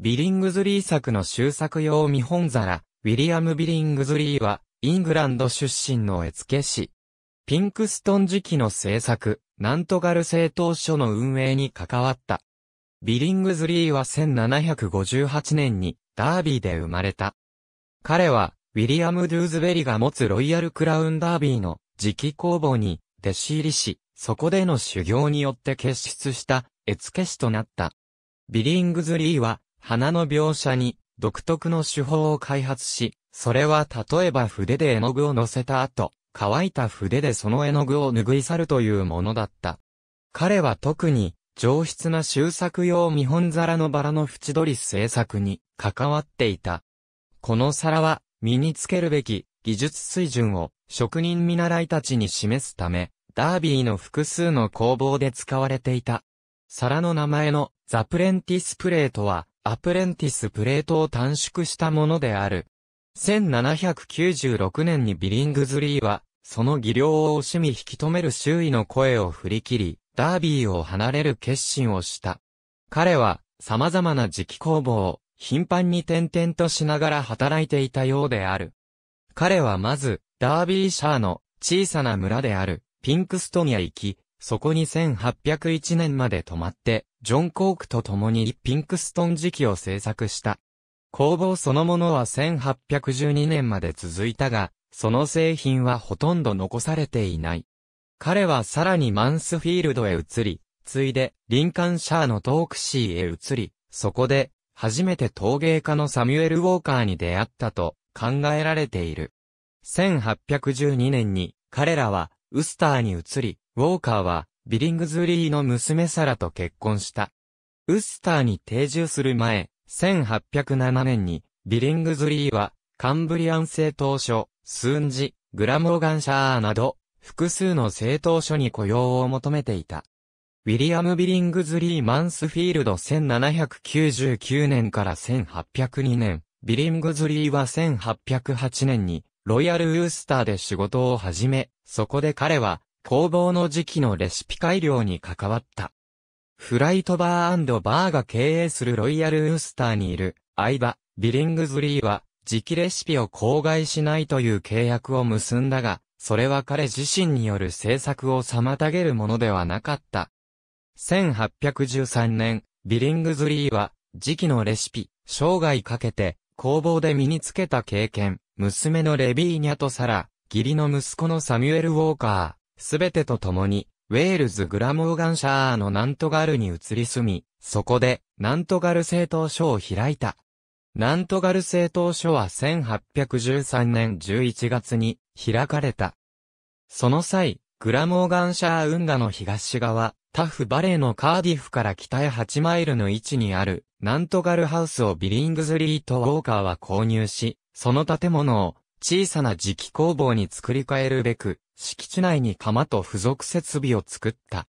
ビリングズリー作の終作用見本皿、ウィリアム・ビリングズリーは、イングランド出身の絵付け師。ピンクストン時期の制作、ナントガル製当書の運営に関わった。ビリングズリーは1758年に、ダービーで生まれた。彼は、ウィリアム・ドゥーズベリが持つロイヤル・クラウン・ダービーの磁気工房に弟子入りし、そこでの修行によって結出した絵付け師となった。ビリングズリーは花の描写に独特の手法を開発し、それは例えば筆で絵の具を乗せた後、乾いた筆でその絵の具を拭い去るというものだった。彼は特に上質な修作用見本皿のバラの縁取り制作に関わっていた。この皿は身につけるべき技術水準を職人見習いたちに示すため、ダービーの複数の工房で使われていた。皿の名前のザプレンティスプレートはアプレンティスプレートを短縮したものである。1796年にビリングズリーは、その技量を惜しみ引き止める周囲の声を振り切り、ダービーを離れる決心をした。彼は、様々な磁気工房を、頻繁に転々としながら働いていたようである。彼はまず、ダービーシャーの小さな村である、ピンクストンへ行き、そこに1801年まで泊まって、ジョン・コークと共にピンクストン時期を制作した。工房そのものは1812年まで続いたが、その製品はほとんど残されていない。彼はさらにマンスフィールドへ移り、ついで、リンカンシャーのトークシーへ移り、そこで、初めて陶芸家のサミュエル・ウォーカーに出会ったと考えられている。1812年に彼らはウスターに移り、ウォーカーは、ビリングズリーの娘サラと結婚した。ウスターに定住する前、1807年に、ビリングズリーは、カンブリアン政党書、スンジ、グラモーガンシャーなど、複数の政党書に雇用を求めていた。ウィリアム・ビリングズリー・マンスフィールド1799年から1802年、ビリングズリーは1808年に、ロイヤル・ウースターで仕事を始め、そこで彼は、工房の時期のレシピ改良に関わった。フライトバーバーが経営するロイヤルウースターにいる、相場、ビリングズリーは、時期レシピを公害しないという契約を結んだが、それは彼自身による制作を妨げるものではなかった。1813年、ビリングズリーは、時期のレシピ、生涯かけて、工房で身につけた経験、娘のレビーニャとサラ、義理の息子のサミュエル・ウォーカー、すべてと共に、ウェールズ・グラモーガンシャーのナントガルに移り住み、そこで、ナントガル政党所を開いた。ナントガル政党所は1813年11月に開かれた。その際、グラモーガンシャー運河の東側、タフバレーのカーディフから北へ8マイルの位置にある、ナントガルハウスをビリングズリーとウォーカーは購入し、その建物を小さな磁気工房に作り変えるべく、敷地内に釜と付属設備を作った。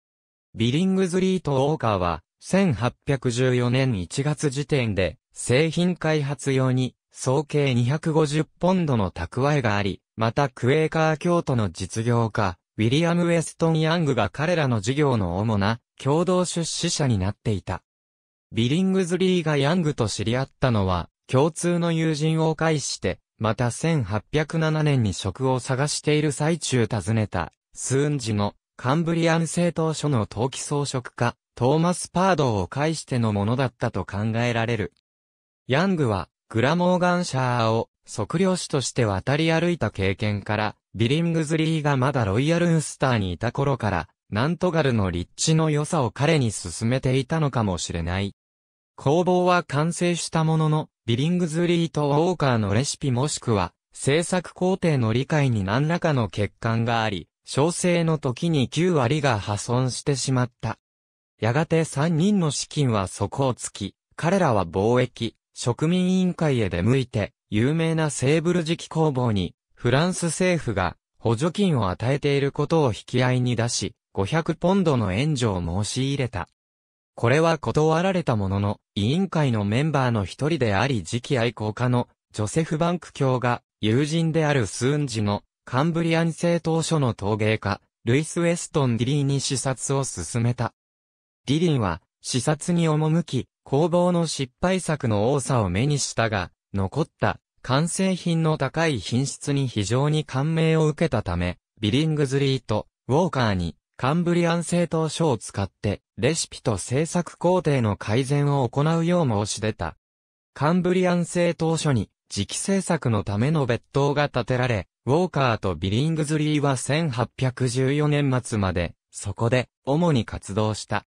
ビリングズリート・ウォーカーは、1814年1月時点で、製品開発用に、総計250ポンドの蓄えがあり、またクエーカー京都の実業家、ウィリアム・ウェストン・ヤングが彼らの事業の主な共同出資者になっていた。ビリングズリーがヤングと知り合ったのは、共通の友人を介して、また1807年に職を探している最中訪ねた、スーンジのカンブリアン政党書の陶器装飾家、トーマス・パードを介してのものだったと考えられる。ヤングは、グラモーガンシャーを測量士として渡り歩いた経験から、ビリングズリーがまだロイヤルンスターにいた頃から、ナントガルの立地の良さを彼に進めていたのかもしれない。工房は完成したものの、ビリングズリーとウォーカーのレシピもしくは、制作工程の理解に何らかの欠陥があり、小生の時に9割が破損してしまった。やがて3人の資金は底をつき、彼らは貿易、植民委員会へ出向いて、有名なセーブル磁期。工房に、フランス政府が補助金を与えていることを引き合いに出し、500ポンドの援助を申し入れた。これは断られたものの、委員会のメンバーの一人であり次期愛好家のジョセフ・バンク卿が、友人であるスーンジのカンブリアン政党書の陶芸家、ルイス・ウェストン・ディリーに視察を進めた。ディリーは、視察に赴き、工房の失敗作の多さを目にしたが、残った完成品の高い品質に非常に感銘を受けたため、ビリングズリーとウォーカーにカンブリアン製糖書を使って、レシピと制作工程の改善を行うよう申し出た。カンブリアン製糖書に、磁気制作のための別当が建てられ、ウォーカーとビリングズリーは1814年末まで、そこで、主に活動した。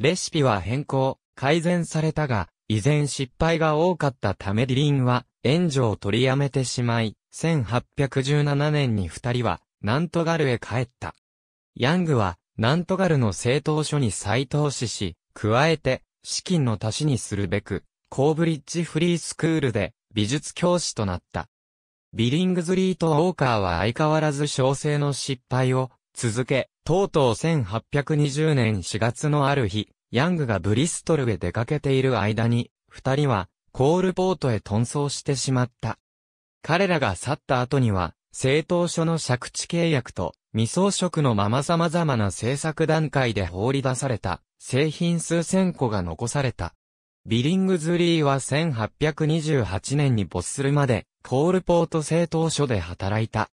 レシピは変更、改善されたが、依然失敗が多かったためディリンは、援助を取りやめてしまい、1817年に二人は、ナントガルへ帰った。ヤングは、ナントガルの政党書に再投資し、加えて、資金の足しにするべく、コーブリッジフリースクールで、美術教師となった。ビリングズリーとウォーカーは相変わらず小生の失敗を続け、とうとう1820年4月のある日、ヤングがブリストルへ出かけている間に、二人はコールポートへ遁走してしまった。彼らが去った後には、政党書の借地契約と未装飾のまま様々な制作段階で放り出された、製品数千個が残された。ビリングズリーは1828年に没するまで、コールポート製陶所で働いた。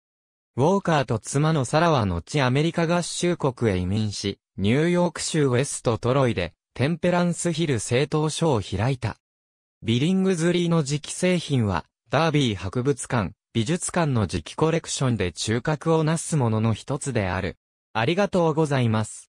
ウォーカーと妻のサラは後アメリカ合衆国へ移民し、ニューヨーク州ウェストトロイで、テンペランスヒル製陶所を開いた。ビリングズリーの磁気製品は、ダービー博物館、美術館の磁気コレクションで中核を成すものの一つである。ありがとうございます。